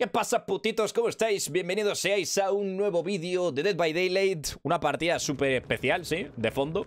¿Qué pasa putitos? ¿Cómo estáis? Bienvenidos seáis a un nuevo vídeo de Dead by Daylight Una partida súper especial, sí, de fondo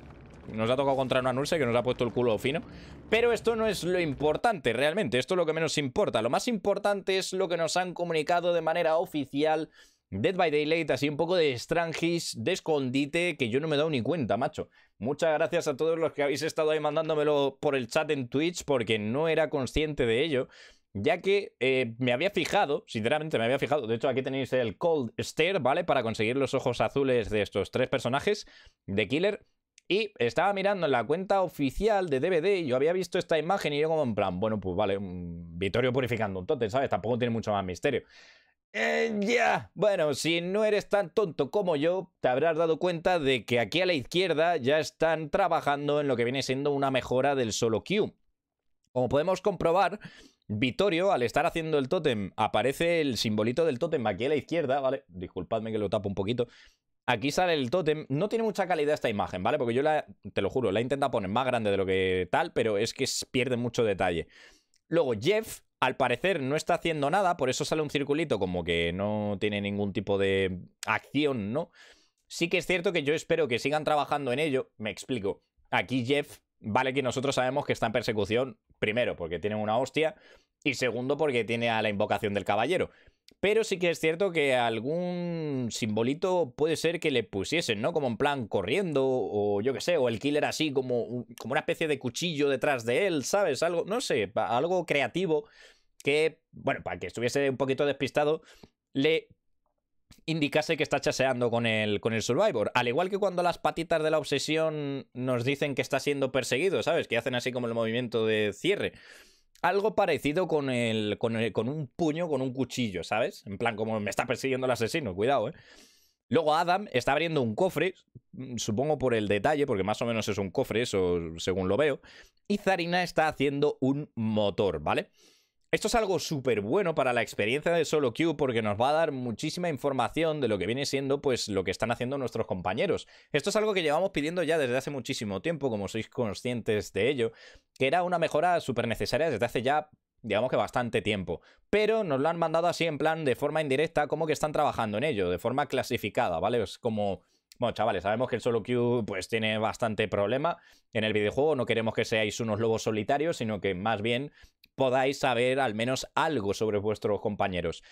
Nos ha tocado contra una Nurse que nos ha puesto el culo fino Pero esto no es lo importante realmente, esto es lo que menos importa Lo más importante es lo que nos han comunicado de manera oficial Dead by Daylight, así un poco de estrangis, de escondite, que yo no me he dado ni cuenta, macho. Muchas gracias a todos los que habéis estado ahí mandándomelo por el chat en Twitch, porque no era consciente de ello ya que eh, me había fijado, sinceramente me había fijado, de hecho aquí tenéis el Cold Stare, ¿vale? Para conseguir los ojos azules de estos tres personajes de Killer. Y estaba mirando en la cuenta oficial de DVD y yo había visto esta imagen y yo como en plan, bueno, pues vale, Vittorio purificando un tótem, ¿sabes? Tampoco tiene mucho más misterio. Eh, ya, bueno, si no eres tan tonto como yo, te habrás dado cuenta de que aquí a la izquierda ya están trabajando en lo que viene siendo una mejora del solo Q. Como podemos comprobar, Vitorio, al estar haciendo el tótem, aparece el simbolito del tótem aquí a la izquierda, ¿vale? Disculpadme que lo tapo un poquito. Aquí sale el tótem. No tiene mucha calidad esta imagen, ¿vale? Porque yo la, te lo juro, la he intentado poner más grande de lo que tal, pero es que pierde mucho detalle. Luego Jeff, al parecer, no está haciendo nada, por eso sale un circulito como que no tiene ningún tipo de acción, ¿no? Sí que es cierto que yo espero que sigan trabajando en ello. Me explico. Aquí Jeff Vale que nosotros sabemos que está en persecución, primero, porque tiene una hostia, y segundo, porque tiene a la invocación del caballero. Pero sí que es cierto que algún simbolito puede ser que le pusiesen, ¿no? Como en plan corriendo, o yo qué sé, o el killer así, como, como una especie de cuchillo detrás de él, ¿sabes? Algo, no sé, algo creativo que, bueno, para que estuviese un poquito despistado, le indicase que está chaseando con el, con el Survivor. Al igual que cuando las patitas de la obsesión nos dicen que está siendo perseguido, ¿sabes? Que hacen así como el movimiento de cierre. Algo parecido con, el, con, con un puño, con un cuchillo, ¿sabes? En plan, como me está persiguiendo el asesino, cuidado, ¿eh? Luego Adam está abriendo un cofre, mm, supongo por el detalle, porque más o menos es un cofre, eso según lo veo. Y Zarina está haciendo un motor, ¿vale? Esto es algo súper bueno para la experiencia de solo queue porque nos va a dar muchísima información de lo que viene siendo pues lo que están haciendo nuestros compañeros. Esto es algo que llevamos pidiendo ya desde hace muchísimo tiempo, como sois conscientes de ello, que era una mejora súper necesaria desde hace ya digamos que bastante tiempo. Pero nos lo han mandado así en plan de forma indirecta, como que están trabajando en ello, de forma clasificada, ¿vale? Es como... Bueno, chavales, sabemos que el solo queue pues tiene bastante problema en el videojuego, no queremos que seáis unos lobos solitarios, sino que más bien podáis saber al menos algo sobre vuestros compañeros.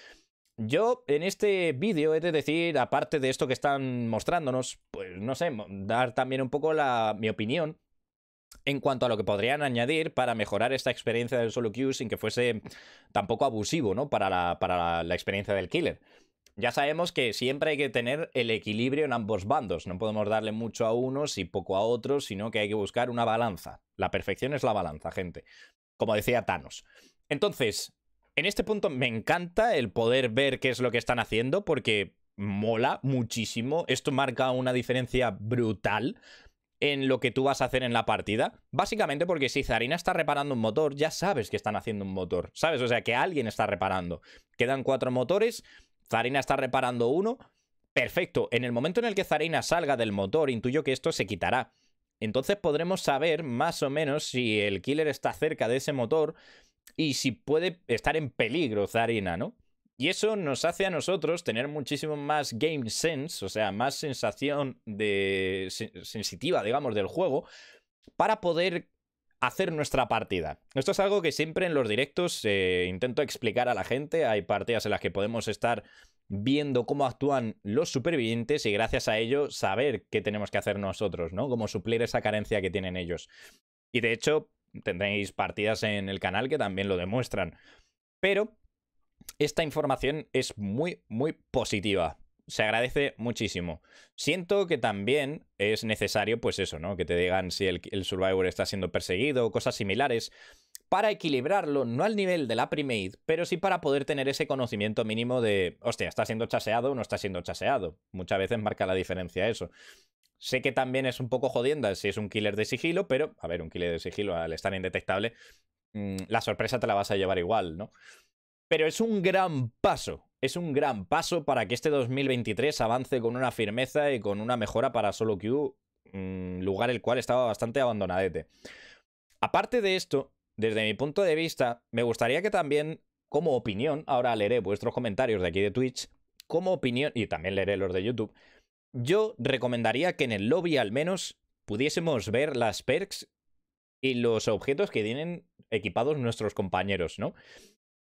Yo en este vídeo he de decir, aparte de esto que están mostrándonos, pues no sé, dar también un poco la, mi opinión en cuanto a lo que podrían añadir para mejorar esta experiencia del solo queue sin que fuese tampoco abusivo, ¿no? Para para la experiencia del killer. Ya sabemos que siempre hay que tener el equilibrio en ambos bandos. No podemos darle mucho a unos y poco a otros, sino que hay que buscar una balanza. La perfección es la balanza, gente como decía Thanos. Entonces, en este punto me encanta el poder ver qué es lo que están haciendo porque mola muchísimo. Esto marca una diferencia brutal en lo que tú vas a hacer en la partida. Básicamente porque si Zarina está reparando un motor, ya sabes que están haciendo un motor, ¿sabes? O sea, que alguien está reparando. Quedan cuatro motores, Zarina está reparando uno. Perfecto, en el momento en el que Zarina salga del motor, intuyo que esto se quitará. Entonces podremos saber más o menos si el killer está cerca de ese motor y si puede estar en peligro Zarina, ¿no? Y eso nos hace a nosotros tener muchísimo más game sense, o sea, más sensación de sensitiva, digamos, del juego, para poder hacer nuestra partida. Esto es algo que siempre en los directos eh, intento explicar a la gente. Hay partidas en las que podemos estar viendo cómo actúan los supervivientes y gracias a ello saber qué tenemos que hacer nosotros, ¿no? Cómo suplir esa carencia que tienen ellos. Y de hecho, tendréis partidas en el canal que también lo demuestran. Pero esta información es muy, muy positiva. Se agradece muchísimo. Siento que también es necesario, pues eso, ¿no? Que te digan si el, el Survivor está siendo perseguido o cosas similares para equilibrarlo, no al nivel de la primade, pero sí para poder tener ese conocimiento mínimo de, hostia, está siendo chaseado o no está siendo chaseado. Muchas veces marca la diferencia eso. Sé que también es un poco jodienda si es un killer de sigilo, pero, a ver, un killer de sigilo al estar indetectable, mm, la sorpresa te la vas a llevar igual, ¿no? Pero es un gran paso, es un gran paso para que este 2023 avance con una firmeza y con una mejora para Solo Q, mm, lugar el cual estaba bastante abandonadete. Aparte de esto, desde mi punto de vista, me gustaría que también, como opinión, ahora leeré vuestros comentarios de aquí de Twitch, como opinión, y también leeré los de YouTube, yo recomendaría que en el lobby al menos pudiésemos ver las perks y los objetos que tienen equipados nuestros compañeros, ¿no?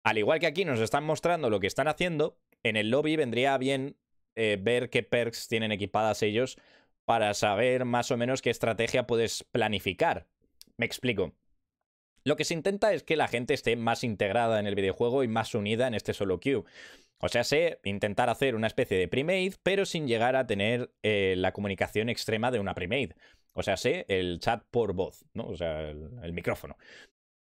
Al igual que aquí nos están mostrando lo que están haciendo, en el lobby vendría bien eh, ver qué perks tienen equipadas ellos para saber más o menos qué estrategia puedes planificar. Me explico. Lo que se intenta es que la gente esté más integrada en el videojuego y más unida en este solo queue. O sea, sé intentar hacer una especie de pre pero sin llegar a tener eh, la comunicación extrema de una pre O sea, sé el chat por voz, ¿no? O sea, el, micrófono.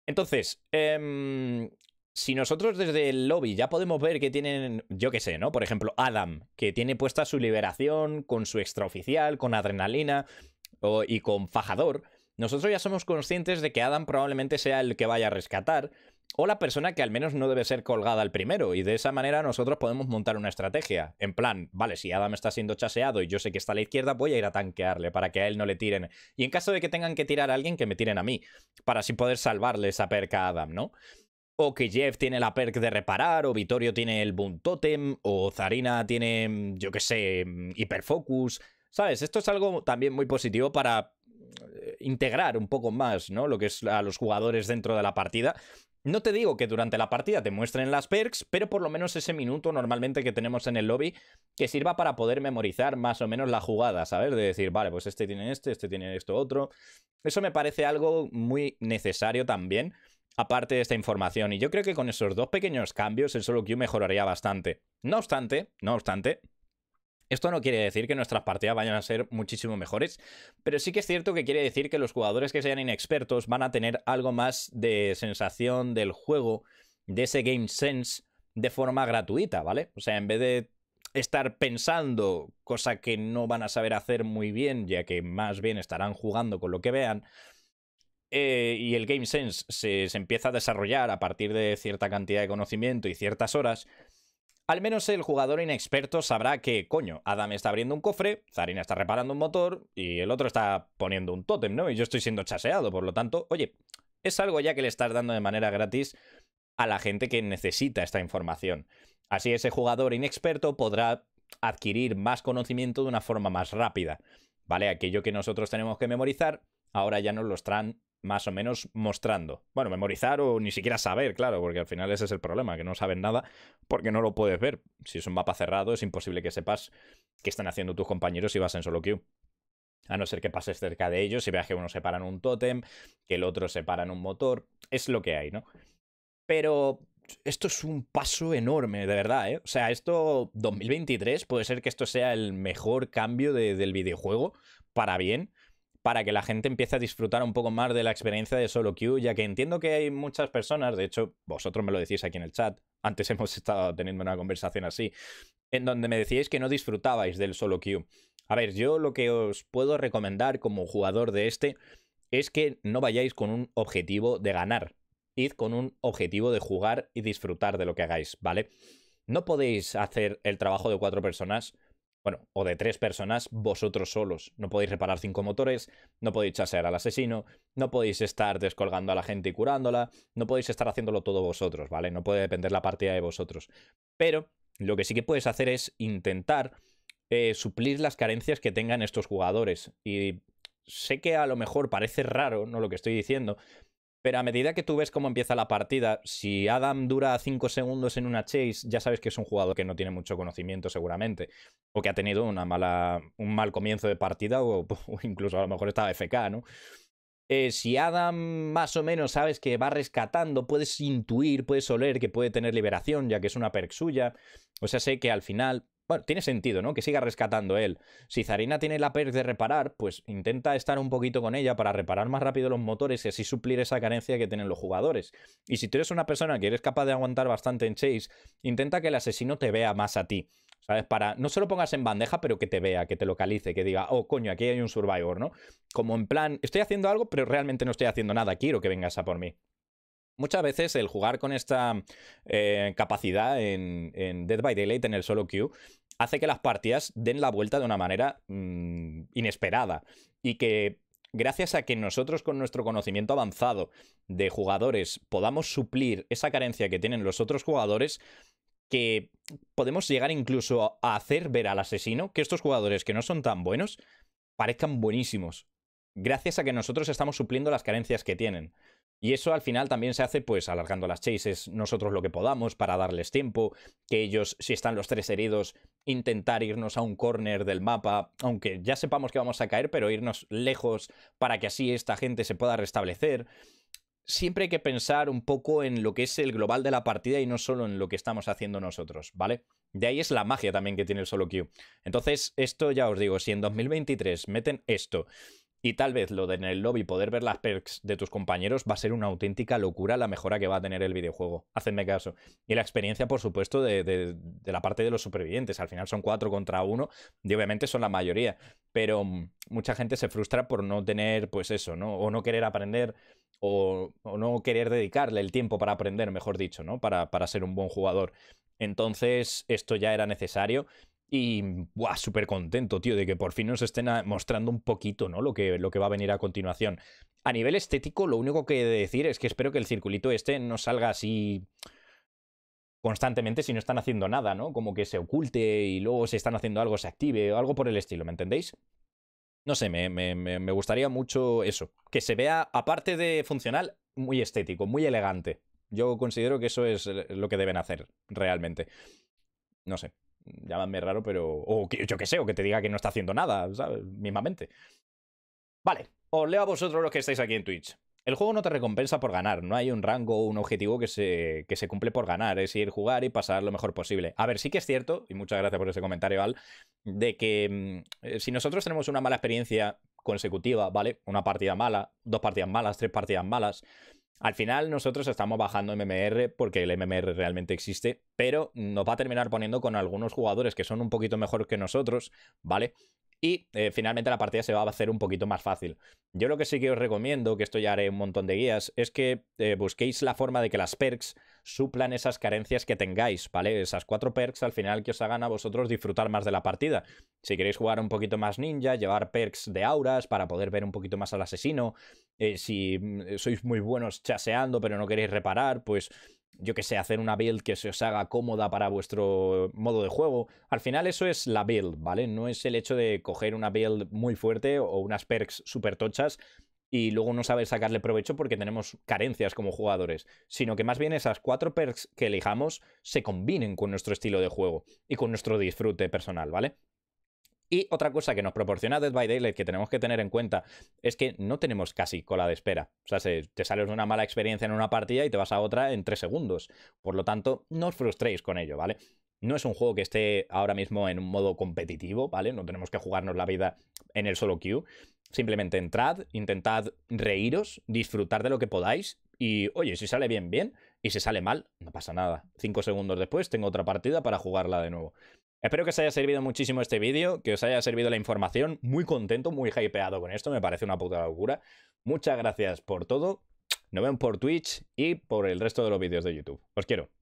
Entonces, em, si nosotros desde el lobby ya podemos ver que tienen, yo qué sé, ¿no? Por ejemplo, Adam, que tiene puesta su liberación con su extraoficial, con adrenalina y con fajador. Nosotros ya somos conscientes de que Adam probablemente sea el que vaya a rescatar, o la persona que al menos no debe ser colgada al primero, y de esa manera nosotros podemos montar una estrategia. En plan, vale, si Adam está siendo chaseado y yo sé que está a la izquierda, voy a ir a tanquearle para que a él no le tiren. Y en caso de que tengan que tirar a alguien, que me tiren a mí, para así poder salvarle esa perca a Adam, ¿no? O que Jeff tiene la perk de reparar, o Vittorio tiene el Boom Totem, o Zarina tiene, yo qué sé, mm, Hiperfocus. ¿Sabes? Esto es algo también muy positivo para integrar un poco más, ¿no? Lo que es a los jugadores dentro de la partida. No te digo que durante la partida te muestren las perks, pero por lo menos ese minuto normalmente que tenemos en el lobby que sirva para poder memorizar más o menos la jugada, ¿sabes? De decir, vale, pues este tiene este, este tiene esto otro. Eso me parece algo muy necesario también, aparte de esta información. Y yo creo que con esos dos pequeños cambios el solo queue mejoraría bastante. No obstante, no obstante, esto no quiere decir que nuestras partidas vayan a ser muchísimo mejores, pero sí que es cierto que quiere decir que los jugadores que sean inexpertos van a tener algo más de sensación del juego, de ese game sense, de forma gratuita, ¿vale? O sea, en vez de estar pensando, cosa que no van a saber hacer muy bien, ya que más bien estarán jugando con lo que vean, eh, y el game sense se, se empieza a desarrollar a partir de cierta cantidad de conocimiento y ciertas horas, al menos el jugador inexperto sabrá que, coño, Adam está abriendo un cofre, Zarina está reparando un motor y el otro está poniendo un tótem, ¿no? Y yo estoy siendo chaseado, por lo tanto, oye, es algo ya que le estás dando de manera gratis a la gente que necesita esta información. Así ese jugador inexperto podrá adquirir más conocimiento de una forma más rápida, ¿vale? Aquello que nosotros tenemos que memorizar, ahora ya nos lo están más o menos mostrando. Bueno, memorizar o ni siquiera saber, claro, porque al final ese es el problema, que no saben nada porque no lo puedes ver. Si es un mapa cerrado, es imposible que sepas qué están haciendo tus compañeros si vas en solo queue. A no ser que pases cerca de ellos y veas que uno se para en un tótem, que el otro se para en un motor. Es lo que hay, ¿no? Pero esto es un paso enorme, de verdad, ¿eh? O sea, esto 2023 puede ser que esto sea el mejor cambio del videojuego para bien para que la gente empiece a disfrutar un poco más de la experiencia de solo queue, ya que entiendo que hay muchas personas, de hecho, vosotros me lo decís aquí en el chat, antes hemos estado teniendo una conversación así, en donde me decíais que no disfrutabais del solo queue. A ver, yo lo que os puedo recomendar como jugador de este es que no vayáis con un objetivo de ganar, id con un objetivo de jugar y disfrutar de lo que hagáis, ¿vale? No podéis hacer el trabajo de cuatro personas bueno, o de tres personas vosotros solos. No podéis reparar cinco motores, no podéis chasear al asesino, no podéis estar descolgando a la gente y curándola, no podéis estar haciéndolo todo vosotros, ¿vale? No puede depender la partida de vosotros. Pero lo que sí que puedes hacer es intentar eh, suplir las carencias que tengan estos jugadores. Y sé que a lo mejor parece raro, no lo que estoy diciendo, pero a medida que tú ves cómo empieza la partida, si Adam dura 5 segundos en una chase, ya sabes que es un jugador que no tiene mucho conocimiento seguramente, o que ha tenido una mala, un mal comienzo de partida, o, incluso a lo mejor estaba FK, ¿no? Eh, si Adam más o menos sabes que va rescatando, puedes intuir, puedes oler que puede tener liberación, ya que es una perk suya. O sea, sé que al final bueno, tiene sentido, ¿no? Que siga rescatando él. Si Zarina tiene la perk de reparar, pues intenta estar un poquito con ella para reparar más rápido los motores y así suplir esa carencia que tienen los jugadores. Y si tú eres una persona que eres capaz de aguantar bastante en chase, intenta que el asesino te vea más a ti. ¿Sabes? Para no se lo pongas en bandeja, pero que te vea, que te localice, que diga, oh, coño, aquí hay un survivor, ¿no? Como en plan, estoy haciendo algo, pero realmente no estoy haciendo nada, quiero que vengas a por mí. Muchas veces el jugar con esta eh, capacidad en, Dead by Daylight, en el solo queue, hace que las partidas den la vuelta de una manera mm, inesperada y que gracias a que nosotros con nuestro conocimiento avanzado de jugadores podamos suplir esa carencia que tienen los otros jugadores, que podemos llegar incluso a hacer ver al asesino que estos jugadores que no son tan buenos parezcan buenísimos, gracias a que nosotros estamos supliendo las carencias que tienen. Y eso al final también se hace pues alargando las chases nosotros lo que podamos para darles tiempo, que ellos, si están los tres heridos, intentar irnos a un corner del mapa, aunque ya sepamos que vamos a caer, pero irnos lejos para que así esta gente se pueda restablecer. Siempre hay que pensar un poco en lo que es el global de la partida y no solo en lo que estamos haciendo nosotros, ¿vale? De ahí es la magia también que tiene el solo queue. Entonces, esto ya os digo, si en 2023 meten esto y tal vez lo de en el lobby poder ver las perks de tus compañeros va a ser una auténtica locura la mejora que va a tener el videojuego. Hacedme caso. Y la experiencia, por supuesto, de, la parte de los supervivientes. Al final son cuatro contra uno y obviamente son la mayoría. Pero mm, mucha gente se frustra por no tener, pues eso, ¿no? O no querer aprender o, no querer dedicarle el tiempo para aprender, mejor dicho, ¿no? Para, para ser un buen jugador. Entonces, esto ya era necesario y, súper contento, tío, de que por fin nos estén mostrando un poquito, ¿no? Lo que, lo que va a venir a continuación. A nivel estético, lo único que he de decir es que espero que el circulito este no salga así constantemente si no están haciendo nada, ¿no? Como que se oculte y luego si están haciendo algo se active o algo por el estilo, ¿me entendéis? No sé, me gustaría mucho eso. Que se vea, aparte de funcional, muy estético, muy elegante. Yo considero que eso es lo que deben hacer, realmente. No sé, llámame raro, pero. O yo qué sé, o que te diga que no está haciendo nada, ¿sabes? Mismamente. Vale, os leo a vosotros los que estáis aquí en Twitch. El juego no te recompensa por ganar, no hay un rango o un objetivo que se, que se cumple por ganar, es ir, jugar y pasar lo mejor posible. A ver, sí que es cierto, y muchas gracias por ese comentario, Val, de que mm, eh, si nosotros tenemos una mala experiencia consecutiva, ¿vale? Una partida mala, dos partidas malas, tres partidas malas, al final nosotros estamos bajando MMR porque el MMR realmente existe, pero nos va a terminar poniendo con algunos jugadores que son un poquito mejor que nosotros, ¿vale? y eh, finalmente la partida se va a hacer un poquito más fácil. Yo lo que sí que os recomiendo, que esto ya haré un montón de guías, es que eh, busquéis la forma de que las perks suplan esas carencias que tengáis, ¿vale? Esas cuatro perks al final que os hagan a vosotros disfrutar más de la partida. Si queréis jugar un poquito más ninja, llevar perks de auras para poder ver un poquito más al asesino. Eh, si mm, sois muy buenos chaseando pero no queréis reparar, pues yo que sé, hacer una build que se os haga cómoda para vuestro modo de juego. Al final eso es la build, ¿vale? No es el hecho de coger una build muy fuerte o unas perks súper tochas y luego no saber sacarle provecho porque tenemos carencias como jugadores, sino que más bien esas cuatro perks que elijamos se combinen con nuestro estilo de juego y con nuestro disfrute personal, ¿vale? Y otra cosa que nos proporciona Dead by Daylight que tenemos que tener en cuenta es que no tenemos casi cola de espera. O sea, te sales de una mala experiencia en una partida y te vas a otra en tres segundos. Por lo tanto, no os frustréis con ello, ¿vale? No es un juego que esté ahora mismo en un modo competitivo, ¿vale? No tenemos que jugarnos la vida en el solo queue. Simplemente entrad, intentad reíros, disfrutar de lo que podáis y, oye, si sale bien, bien, y si sale mal, no pasa nada. Cinco segundos después tengo otra partida para jugarla de nuevo. Espero que os haya servido muchísimo este vídeo, que os haya servido la información. Muy contento, muy hypeado con esto, me parece una puta locura. Muchas gracias por todo. Nos vemos por Twitch y por el resto de los vídeos de YouTube. Os quiero.